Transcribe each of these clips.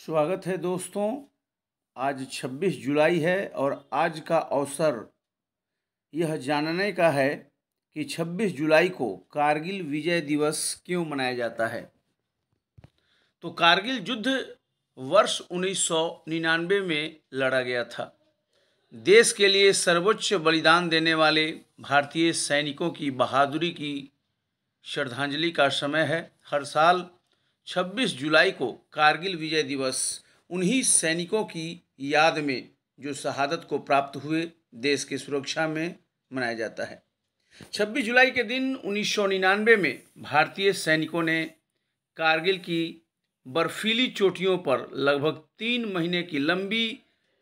स्वागत है दोस्तों आज 26 जुलाई है और आज का अवसर यह जानने का है कि 26 जुलाई को कारगिल विजय दिवस क्यों मनाया जाता है तो कारगिल युद्ध वर्ष 1999 में लड़ा गया था देश के लिए सर्वोच्च बलिदान देने वाले भारतीय सैनिकों की बहादुरी की श्रद्धांजलि का समय है हर साल 26 जुलाई को कारगिल विजय दिवस उन्हीं सैनिकों की याद में जो शहादत को प्राप्त हुए देश की सुरक्षा में मनाया जाता है 26 जुलाई के दिन उन्नीस में भारतीय सैनिकों ने कारगिल की बर्फीली चोटियों पर लगभग तीन महीने की लंबी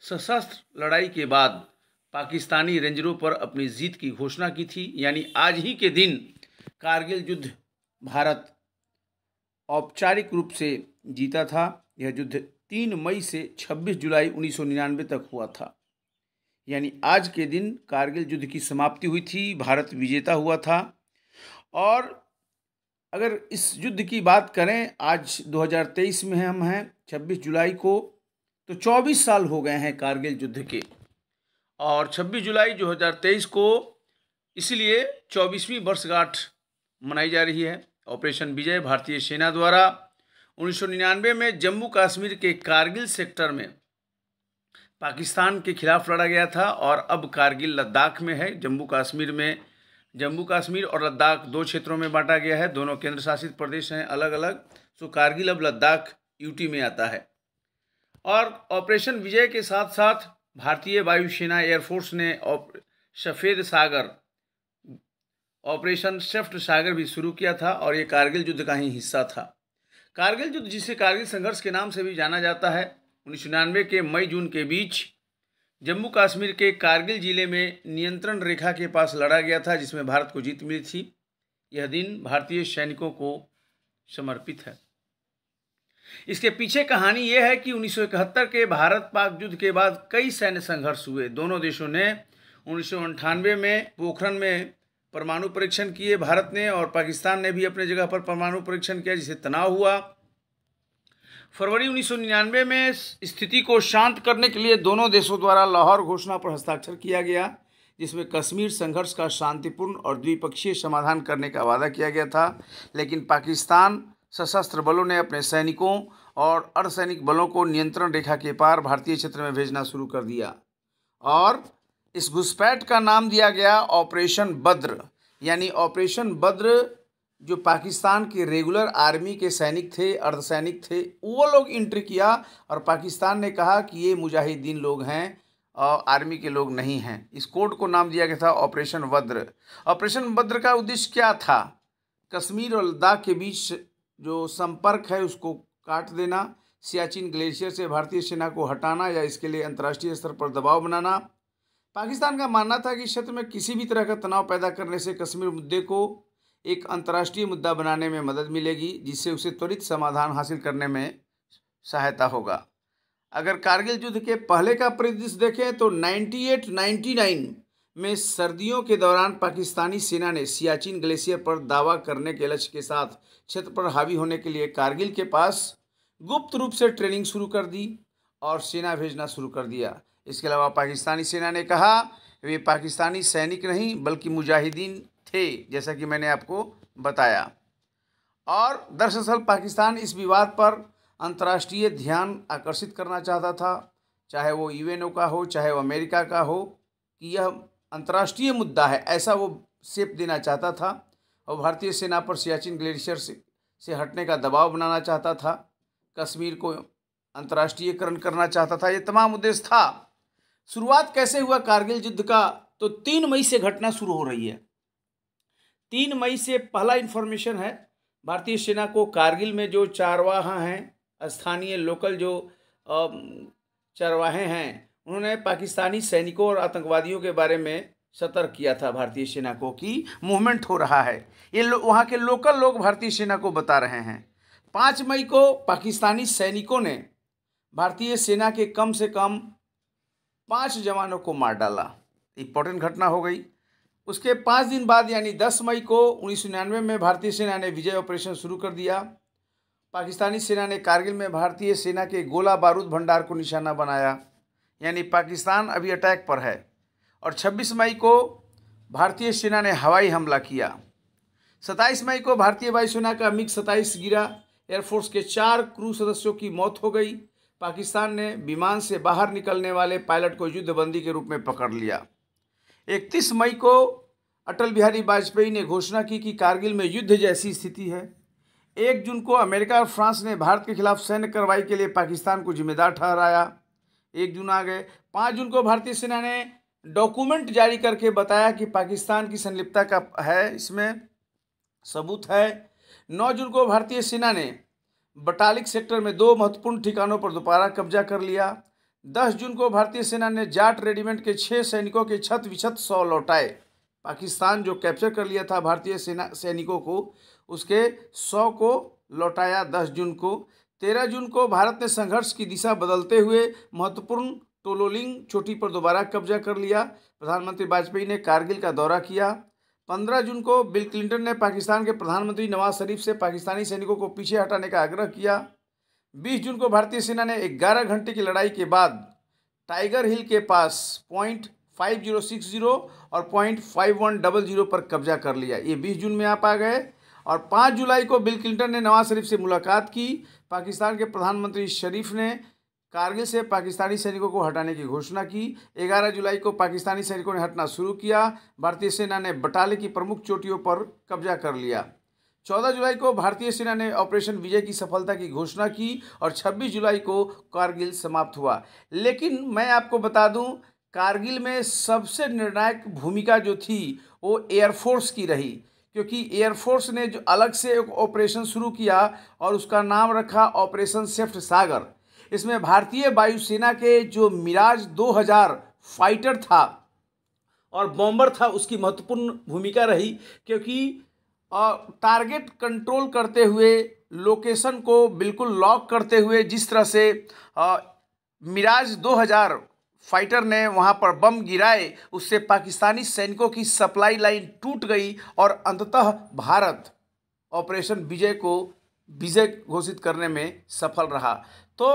सशस्त्र लड़ाई के बाद पाकिस्तानी रेंजरों पर अपनी जीत की घोषणा की थी यानी आज ही के दिन कारगिल युद्ध भारत औपचारिक रूप से जीता था यह युद्ध तीन मई से 26 जुलाई 1999 तक हुआ था यानी आज के दिन कारगिल युद्ध की समाप्ति हुई थी भारत विजेता हुआ था और अगर इस युद्ध की बात करें आज 2023 में हम हैं 26 जुलाई को तो 24 साल हो गए हैं कारगिल युद्ध के और 26 जुलाई 2023 को इसलिए 24वीं वर्षगांठ मनाई जा रही है ऑपरेशन विजय भारतीय सेना द्वारा 1999 में जम्मू कश्मीर के कारगिल सेक्टर में पाकिस्तान के खिलाफ लड़ा गया था और अब कारगिल लद्दाख में है जम्मू कश्मीर में जम्मू कश्मीर और लद्दाख दो क्षेत्रों में बांटा गया है दोनों केंद्र शासित प्रदेश हैं अलग अलग सो कारगिल अब लद्दाख यूटी में आता है और ऑपरेशन विजय के साथ साथ भारतीय वायुसेना एयरफोर्स ने सफ़ेद सागर ऑपरेशन शिफ्ट सागर भी शुरू किया था और ये कारगिल युद्ध का ही हिस्सा था कारगिल युद्ध जिसे कारगिल संघर्ष के नाम से भी जाना जाता है उन्नीस के मई जून के बीच जम्मू कश्मीर के कारगिल जिले में नियंत्रण रेखा के पास लड़ा गया था जिसमें भारत को जीत मिली थी यह दिन भारतीय सैनिकों को समर्पित है इसके पीछे कहानी यह है कि उन्नीस के भारत पाक युद्ध के बाद कई सैन्य संघर्ष हुए दोनों देशों ने उन्नीस में पोखरण में परमाणु परीक्षण किए भारत ने और पाकिस्तान ने भी अपने जगह पर परमाणु परीक्षण किया जिससे तनाव हुआ फरवरी 1999 में स्थिति को शांत करने के लिए दोनों देशों द्वारा लाहौर घोषणा पर हस्ताक्षर किया गया जिसमें कश्मीर संघर्ष का शांतिपूर्ण और द्विपक्षीय समाधान करने का वादा किया गया था लेकिन पाकिस्तान सशस्त्र बलों ने अपने सैनिकों और अर्धसैनिक बलों को नियंत्रण रेखा के पार भारतीय क्षेत्र में भेजना शुरू कर दिया और इस घुसपैठ का नाम दिया गया ऑपरेशन बद्र यानी ऑपरेशन बद्र जो पाकिस्तान के रेगुलर आर्मी के सैनिक थे अर्धसैनिक थे वो लोग इंट्री किया और पाकिस्तान ने कहा कि ये मुजाहिदीन लोग हैं और आर्मी के लोग नहीं हैं इस कोड को नाम दिया गया था ऑपरेशन बद्र ऑपरेशन बद्र का उद्देश्य क्या था कश्मीर और लद्दाख के बीच जो संपर्क है उसको काट देना सियाचिन ग्लेशियर से भारतीय सेना को हटाना या इसके लिए अंतर्राष्ट्रीय स्तर पर दबाव बनाना पाकिस्तान का मानना था कि क्षेत्र में किसी भी तरह का तनाव पैदा करने से कश्मीर मुद्दे को एक अंतर्राष्ट्रीय मुद्दा बनाने में मदद मिलेगी जिससे उसे त्वरित समाधान हासिल करने में सहायता होगा अगर कारगिल युद्ध के पहले का परिदृश्य देखें तो 98 99 में सर्दियों के दौरान पाकिस्तानी सेना ने सियाचिन ग्लेशियर पर दावा करने के लक्ष्य के साथ क्षेत्र पर हावी होने के लिए कारगिल के पास गुप्त रूप से ट्रेनिंग शुरू कर दी और सेना भेजना शुरू कर दिया इसके अलावा पाकिस्तानी सेना ने कहा वे पाकिस्तानी सैनिक नहीं बल्कि मुजाहिदीन थे जैसा कि मैंने आपको बताया और दरअसल पाकिस्तान इस विवाद पर अंतर्राष्ट्रीय ध्यान आकर्षित करना चाहता था चाहे वो यूएनओ का हो चाहे वो अमेरिका का हो कि यह अंतर्राष्ट्रीय मुद्दा है ऐसा वो सेप देना चाहता था और भारतीय सेना पर सियाचिन ग्लेशियर से, से हटने का दबाव बनाना चाहता था कश्मीर को अंतर्राष्ट्रीयकरण करना चाहता था ये तमाम उद्देश्य था शुरुआत कैसे हुआ कारगिल युद्ध का तो तीन मई से घटना शुरू हो रही है तीन मई से पहला इन्फॉर्मेशन है भारतीय सेना को कारगिल में जो चारवाहा हैं स्थानीय लोकल जो चरवाहे हैं उन्होंने पाकिस्तानी सैनिकों और आतंकवादियों के बारे में सतर्क किया था भारतीय सेना को कि मूवमेंट हो रहा है ये लो, वहाँ के लोकल लोग भारतीय सेना को बता रहे हैं पाँच मई को पाकिस्तानी सैनिकों ने भारतीय सेना के कम से कम पाँच जवानों को मार डाला इंपॉर्टेंट घटना हो गई उसके पाँच दिन बाद यानी दस मई को उन्नीस में भारतीय सेना ने विजय ऑपरेशन शुरू कर दिया पाकिस्तानी सेना ने कारगिल में भारतीय सेना के गोला बारूद भंडार को निशाना बनाया यानी पाकिस्तान अभी अटैक पर है और 26 मई को भारतीय सेना ने हवाई हमला किया 27 मई को भारतीय वायुसेना का मिग 27 गिरा एयरफोर्स के चार क्रू सदस्यों की मौत हो गई पाकिस्तान ने विमान से बाहर निकलने वाले पायलट को युद्धबंदी के रूप में पकड़ लिया 31 मई को अटल बिहारी वाजपेयी ने घोषणा की कि कारगिल में युद्ध जैसी स्थिति है एक जून को अमेरिका और फ्रांस ने भारत के खिलाफ सैन्य कार्रवाई के लिए पाकिस्तान को जिम्मेदार ठहराया एक जून आ गए पाँच जून को भारतीय सेना ने डॉक्यूमेंट जारी करके बताया कि पाकिस्तान की संलिप्तता का है इसमें सबूत है नौ जून को भारतीय सेना ने बटालिक सेक्टर में दो महत्वपूर्ण ठिकानों पर दोबारा कब्जा कर लिया दस जून को भारतीय सेना ने जाट रेडिमेंट के छः सैनिकों के छत विछत सौ लौटाए पाकिस्तान जो कैप्चर कर लिया था भारतीय सेना सैनिकों को उसके सौ को लौटाया दस जून को तेरह जून को भारत ने संघर्ष की दिशा बदलते हुए महत्वपूर्ण टोलोलिंग चोटी पर दोबारा कब्जा कर लिया प्रधानमंत्री वाजपेयी ने कारगिल का दौरा किया पंद्रह जून को बिल क्लिंटन ने पाकिस्तान के प्रधानमंत्री नवाज शरीफ से पाकिस्तानी सैनिकों को पीछे हटाने का आग्रह किया बीस जून को भारतीय सेना ने ग्यारह घंटे की लड़ाई के बाद टाइगर हिल के पास point five zero six zero और point five one double zero पर कब्जा कर लिया ये बीस जून में आप आ गए और पाँच जुलाई को बिल क्लिंटन ने नवाज शरीफ से मुलाकात की पाकिस्तान के प्रधानमंत्री शरीफ ने कारगिल से पाकिस्तानी सैनिकों को हटाने की घोषणा की 11 जुलाई को पाकिस्तानी सैनिकों ने हटना शुरू किया भारतीय सेना ने बटाले की प्रमुख चोटियों पर कब्जा कर लिया 14 जुलाई को भारतीय सेना ने ऑपरेशन विजय की सफलता की घोषणा की और 26 जुलाई को कारगिल समाप्त हुआ लेकिन मैं आपको बता दूं कारगिल में सबसे निर्णायक भूमिका जो थी वो एयरफोर्स की रही क्योंकि एयरफोर्स ने जो अलग से एक ऑपरेशन शुरू किया और उसका नाम रखा ऑपरेशन सेफ्ट सागर इसमें भारतीय वायुसेना के जो मिराज 2000 फाइटर था और बॉम्बर था उसकी महत्वपूर्ण भूमिका रही क्योंकि टारगेट कंट्रोल करते हुए लोकेशन को बिल्कुल लॉक करते हुए जिस तरह से मिराज 2000 फाइटर ने वहां पर बम गिराए उससे पाकिस्तानी सैनिकों की सप्लाई लाइन टूट गई और अंततः भारत ऑपरेशन विजय को विजय घोषित करने में सफल रहा तो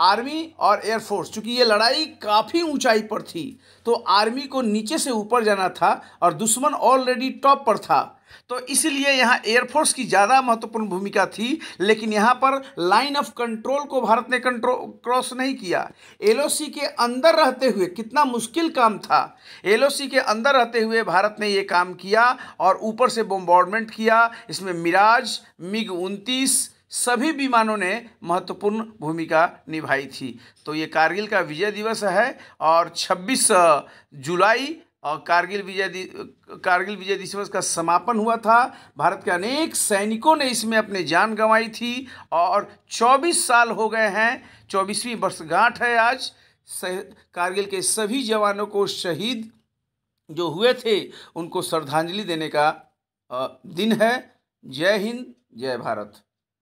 आर्मी और एयरफोर्स चूँकि ये लड़ाई काफ़ी ऊंचाई पर थी तो आर्मी को नीचे से ऊपर जाना था और दुश्मन ऑलरेडी टॉप पर था तो इसलिए यहाँ एयरफोर्स की ज़्यादा महत्वपूर्ण भूमिका थी लेकिन यहाँ पर लाइन ऑफ कंट्रोल को भारत ने कंट्रो क्रॉस नहीं किया एलओसी के अंदर रहते हुए कितना मुश्किल काम था एलओसी के अंदर रहते हुए भारत ने ये काम किया और ऊपर से बॉम्बॉर्डमेंट किया इसमें मिराज मिग उनतीस सभी विमानों ने महत्वपूर्ण भूमिका निभाई थी तो ये कारगिल का विजय दिवस है और 26 जुलाई और कारगिल विजय कारगिल विजय दिवस का समापन हुआ था भारत के अनेक सैनिकों ने इसमें अपने जान गंवाई थी और 24 साल हो गए हैं चौबीसवीं वर्षगांठ है आज कारगिल के सभी जवानों को शहीद जो हुए थे उनको श्रद्धांजलि देने का दिन है जय हिंद जय भारत